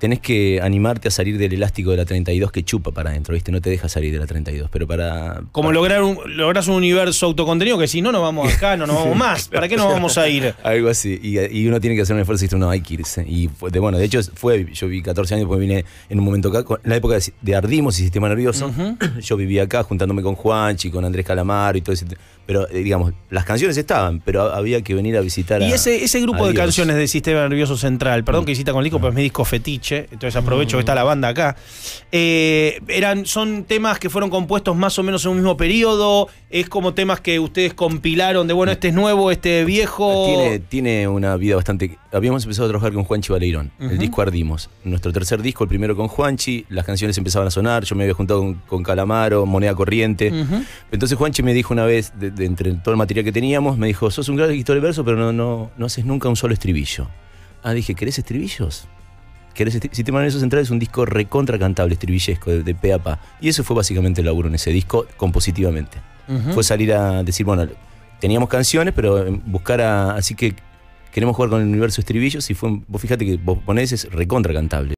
tenés que animarte a salir del elástico de la 32 que chupa para adentro, ¿viste? No te deja salir de la 32, pero para... Como lograr un, lográs un universo autocontenido que si no no vamos acá, no nos vamos más, ¿para qué nos vamos a ir? Algo así, y, uno tiene que hacer un esfuerzo y dice, no, hay que irse. Y bueno, de hecho fue, yo vi 14 años, porque vine en un momento acá, en la época de Ardimos y Sistema Nervioso, yo vivía acá juntándome con Juanchi, con Andrés Calamaro y todo ese... Pero, eh, digamos, las canciones estaban, pero había que venir a visitar Y ese, ese grupo de canciones de Sistema Nervioso Central, perdón mm. que visita con Lico, ah. pero es mi disco fetiche entonces aprovecho que está la banda acá. Eh, eran, son temas que fueron compuestos más o menos en un mismo periodo, es como temas que ustedes compilaron de, bueno, este es nuevo, este es viejo. Tiene, una vida bastante... Habíamos empezado a trabajar con Juanchi Valeirón, el disco Ardimos, nuestro tercer disco, el primero con Juanchi, las canciones empezaban a sonar, yo me había juntado con, Calamaro, Moneda Corriente. Entonces Juanchi me dijo una vez, de, entre todo el material que teníamos, me dijo, sos un gran escritor de verso, pero no, no, no haces nunca un solo estribillo. Ah, dije, ¿querés estribillos? querés Sistema esos Central es un disco recontracantable, cantable, estribillesco, de, de pa. Y eso fue básicamente el laburo en ese disco, compositivamente. Fue salir a decir, bueno, teníamos canciones, pero em, buscar a. Así que queremos jugar con el universo estribillos y fue. Vos fíjate que vos ponés es recontra cantable.